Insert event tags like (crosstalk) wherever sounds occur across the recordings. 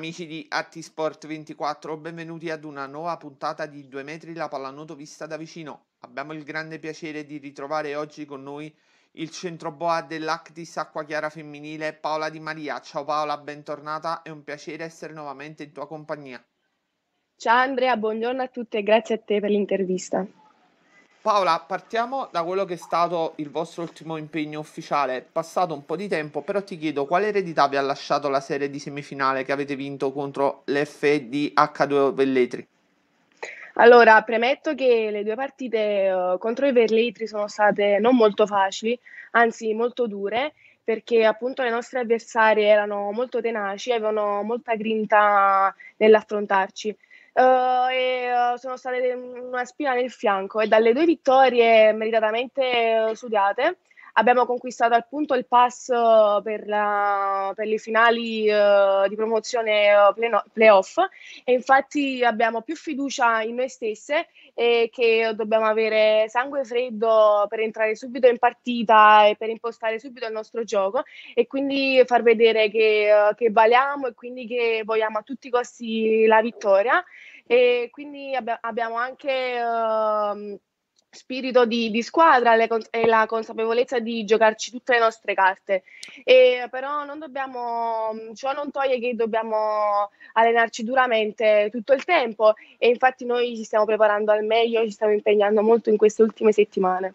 Amici di Atti Sport 24, benvenuti ad una nuova puntata di 2 metri la pallanuoto vista da vicino. Abbiamo il grande piacere di ritrovare oggi con noi il centroboa dell'Actis Acqua Chiara Femminile Paola Di Maria. Ciao Paola, bentornata, è un piacere essere nuovamente in tua compagnia. Ciao Andrea, buongiorno a tutti e grazie a te per l'intervista. Paola, partiamo da quello che è stato il vostro ultimo impegno ufficiale. È passato un po' di tempo, però ti chiedo quale eredità vi ha lasciato la serie di semifinale che avete vinto contro l'F H2 Velletri? Allora, premetto che le due partite uh, contro i Verletri sono state non molto facili, anzi molto dure, perché appunto le nostre avversarie erano molto tenaci, avevano molta grinta nell'affrontarci. Uh, e uh, sono state mm, una spina nel fianco e dalle due vittorie meritatamente uh, studiate abbiamo conquistato appunto il pass eh, per, la, per le finali eh, di promozione eh, pleno, playoff e infatti abbiamo più fiducia in noi stesse e che dobbiamo avere sangue freddo per entrare subito in partita e per impostare subito il nostro gioco e quindi far vedere che, eh, che valiamo e quindi che vogliamo a tutti i costi la vittoria e quindi abbiamo anche... Eh, spirito di, di squadra le, e la consapevolezza di giocarci tutte le nostre carte. E, però non dobbiamo, ciò non toglie che dobbiamo allenarci duramente tutto il tempo e infatti noi ci stiamo preparando al meglio, ci stiamo impegnando molto in queste ultime settimane.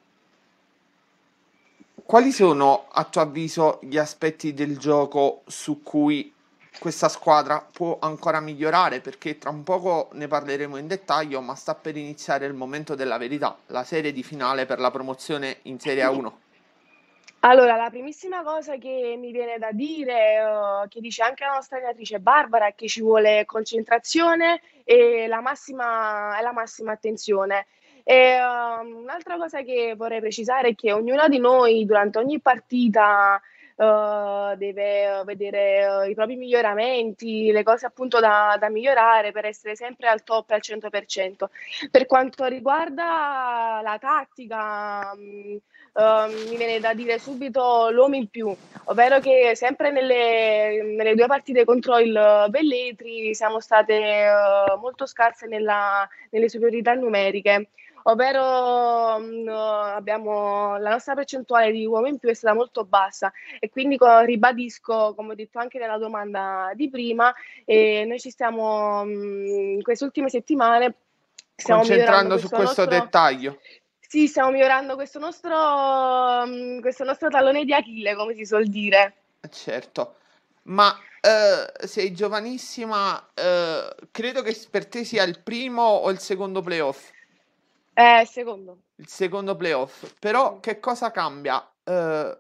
Quali sono a tuo avviso gli aspetti del gioco su cui questa squadra può ancora migliorare perché tra un poco ne parleremo in dettaglio, ma sta per iniziare il momento della verità, la serie di finale per la promozione in Serie A1. Allora, la primissima cosa che mi viene da dire, eh, che dice anche la nostra creatrice Barbara, è che ci vuole concentrazione e la massima, la massima attenzione. E, uh, un'altra cosa che vorrei precisare è che ognuno di noi durante ogni partita eh, deve eh, vedere uh, i propri miglioramenti, le cose appunto da, da, migliorare per essere sempre al top al 100%. Per quanto riguarda la tattica, um, Uh, mi viene da dire subito l'uomo in più, ovvero che sempre nelle, nelle due partite contro il Belletri siamo state uh, molto scarse nella, nelle superiorità numeriche ovvero mh, mm, abbiamo, la nostra percentuale di uomini in più è stata molto bassa e quindi co- ribadisco, come ho detto anche nella domanda di prima, eh, noi ci stiamo in mm, queste ultime settimane stiamo concentrando questo su questo nostro... dettaglio. Sì, stiamo migliorando questo nostro, mm, questo nostro tallone di Achille, come si suol dire. Eh, certo, ma Uh, sei giovanissima, uh, credo che per te sia il primo o il secondo playoff. Eh, secondo. Il secondo playoff. Però che cosa cambia eh,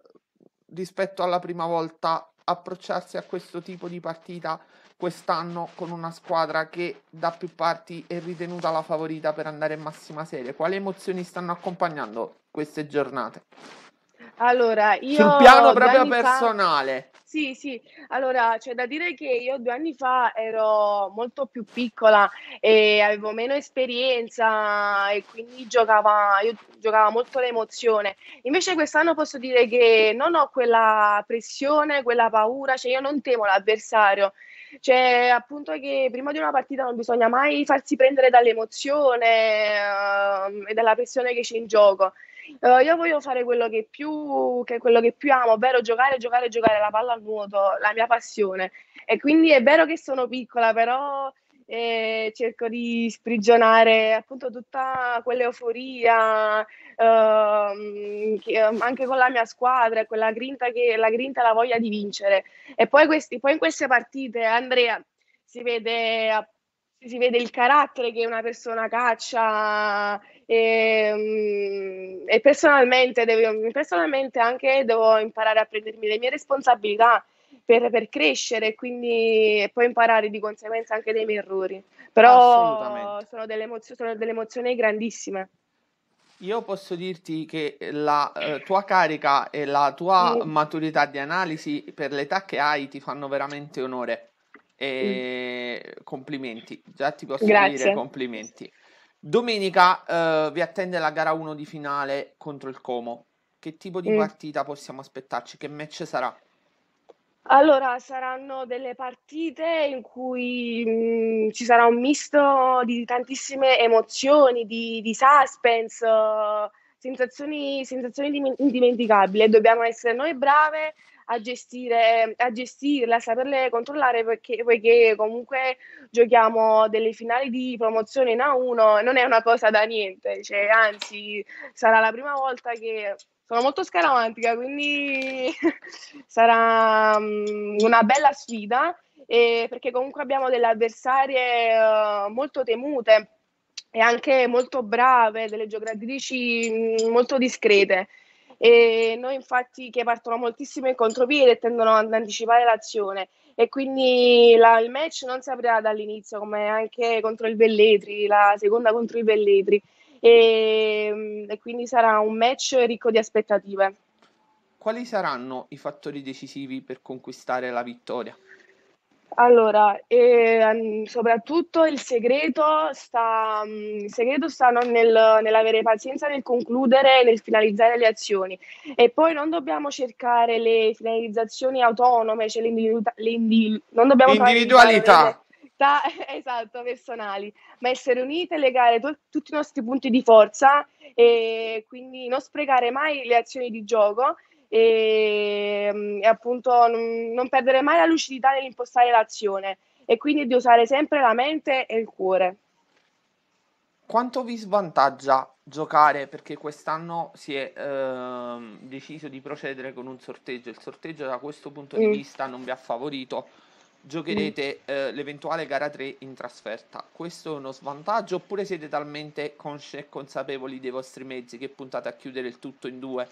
rispetto alla prima volta approcciarsi a questo tipo di partita quest'anno con una squadra che da più parti è ritenuta la favorita per andare in massima serie? Quali emozioni stanno accompagnando queste giornate? Allora, io... Sul piano proprio personale. Fa... Sì, sì, allora c'è da dire che io due anni fa ero molto più piccola e avevo meno esperienza e quindi giocava, io giocava molto l'emozione. Invece quest'anno posso dire che non ho quella pressione, quella paura, cioè io non temo l'avversario cioè, appunto, che prima di una partita non bisogna mai farsi prendere dall'emozione uh, e dalla pressione che c'è in gioco. Uh, io voglio fare quello che, più, che quello che più amo, ovvero giocare, giocare, giocare la palla al nuoto, la mia passione. E quindi è vero che sono piccola, però e cerco di sprigionare appunto tutta quell'euforia ehm, ehm, anche con la mia squadra, quella grinta che la grinta e la voglia di vincere. E poi, questi, poi in queste partite Andrea si vede, si vede il carattere che una persona caccia e, ehm, e personalmente, devo, personalmente anche devo imparare a prendermi le mie responsabilità per, per crescere quindi, e poi imparare di conseguenza anche dei miei errori. Però sono delle, emozio- sono delle emozioni grandissime. Io posso dirti che la eh, tua carica e la tua mm. maturità di analisi per l'età che hai ti fanno veramente onore. E mm. complimenti, già ti posso Grazie. dire complimenti. Domenica eh, vi attende la gara 1 di finale contro il Como. Che tipo di mm. partita possiamo aspettarci? Che match sarà? Allora, saranno delle partite in cui mh, mhmm, ci sarà un misto di tantissime emozioni, di, di suspense, uh, sensazioni, sensazioni dim- indimenticabili dobbiamo essere noi brave a, gestire, a gestirla, a saperle controllare perché, perché, comunque giochiamo delle finali di promozione in A1, non è una cosa da niente, cioè, anzi sarà la prima volta che sono molto scaramantica, quindi (laughs) sarà um, una bella sfida eh, perché comunque abbiamo delle avversarie uh, molto temute e anche molto brave, delle giocatrici mm, molto discrete e noi infatti che partono moltissimo in contropiede tendono ad anticipare l'azione e quindi la, il match non si aprirà dall'inizio come anche contro il Velletri, la seconda contro i Velletri e, mm, e quindi sarà un match ricco di aspettative. Quali saranno i fattori decisivi per conquistare la vittoria? Allora, e, ehm, soprattutto il segreto sta, mm, il segreto sta nel, nell'avere pazienza nel concludere e nel finalizzare le azioni. E poi non dobbiamo cercare le finalizzazioni autonome, cioè l'individualità. L'individu- l'individualità. (laughs) Esatto, personali, ma essere unite, legare to- tutti i nostri punti di forza e quindi non sprecare mai le azioni di gioco e, mm, e appunto non, non perdere mai la lucidità nell'impostare l'azione e quindi di usare sempre la mente e il cuore. Quanto vi svantaggia giocare perché quest'anno si è ehm, deciso di procedere con un sorteggio. Il sorteggio da questo punto di mm. vista non vi ha favorito. Giocherete mm. eh, l'eventuale gara 3 in trasferta. Questo è uno svantaggio oppure siete talmente consci e consapevoli dei vostri mezzi che puntate a chiudere il tutto in due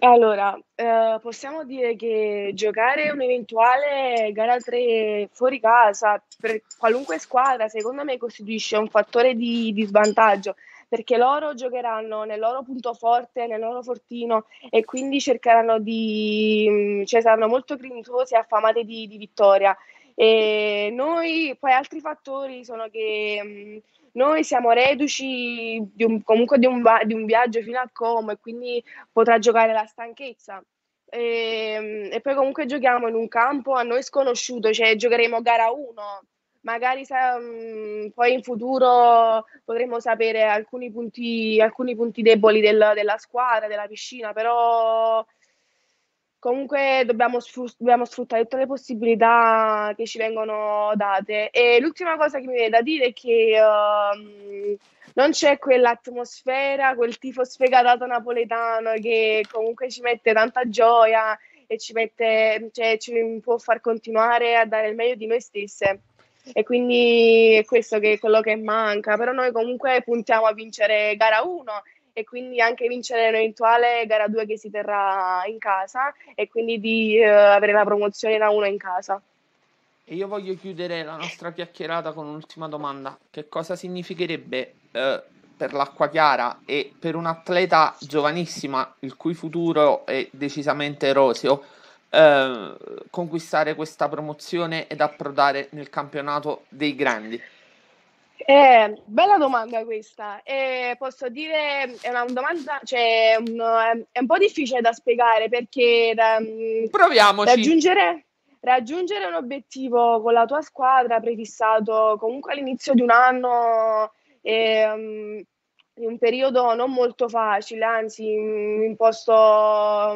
allora, ehm, possiamo dire che giocare un'eventuale gara 3 fuori casa per qualunque squadra, secondo me costituisce un fattore di di svantaggio, perché loro giocheranno nel loro punto forte, nel loro fortino e quindi cercheranno di, mm, cioè saranno molto grintosi e affamati di, di vittoria. E noi, poi altri fattori sono che mh, mm, noi siamo reduci di un, comunque di un, di un viaggio fino a Como e quindi potrà giocare la stanchezza. E, mm, e, poi comunque giochiamo in un campo a noi sconosciuto, cioè giocheremo gara 1 magari mh, mhmm, poi in futuro potremo sapere alcuni punti, alcuni punti deboli del, della squadra, della piscina, però comunque dobbiamo, sfrutt- dobbiamo, sfruttare tutte le possibilità che ci vengono date. E l'ultima cosa che mi viene da dire è che uh, non c'è quell'atmosfera, quel tifo sfegatato napoletano che comunque ci mette tanta gioia e ci, mette, cioè, ci può far continuare a dare il meglio di noi stesse e quindi è questo che è quello che manca, però noi comunque puntiamo a vincere gara 1 e quindi anche vincere l'eventuale gara 2 che si terrà in casa e quindi di eh, avere la promozione da 1 in casa. E io voglio chiudere la nostra chiacchierata con un'ultima domanda. Che cosa significherebbe eh, per l'acqua chiara e per un'atleta giovanissima il cui futuro è decisamente roseo? Ehm, conquistare questa promozione ed approdare nel campionato dei grandi? Eh, bella domanda questa, eh, posso dire è una domanda, cioè, un, è un po' difficile da spiegare perché da, ehm, Proviamoci. raggiungere, raggiungere un obiettivo con la tua squadra prefissato comunque all'inizio di un anno eh, un periodo non molto facile, anzi mm, imposto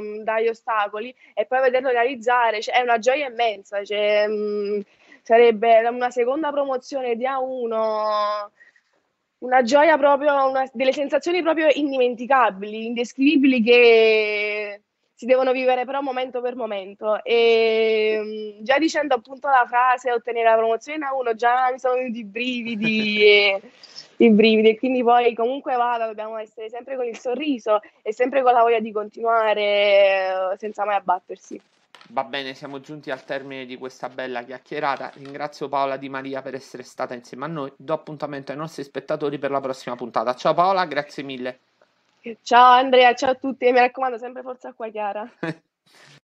mm, dagli ostacoli, e poi vederlo realizzare cioè, è una gioia immensa. Cioè, mm, sarebbe una seconda promozione di A1, una gioia proprio, una, delle sensazioni proprio indimenticabili, indescrivibili che si devono vivere però momento per momento. E ehm, già dicendo appunto la frase ottenere la promozione a uno, già mi sono venuti i brividi. (laughs) e, i brividi e quindi poi comunque vada dobbiamo essere sempre con il sorriso e sempre con la voglia di continuare eh, senza mai abbattersi. Va bene, siamo giunti al termine di questa bella chiacchierata. Ringrazio Paola Di Maria per essere stata insieme a noi. Do appuntamento ai nostri spettatori per la prossima puntata. Ciao Paola, grazie mille. Ciao Andrea, ciao a tutti e mi raccomando sempre forza qua Chiara. (laughs)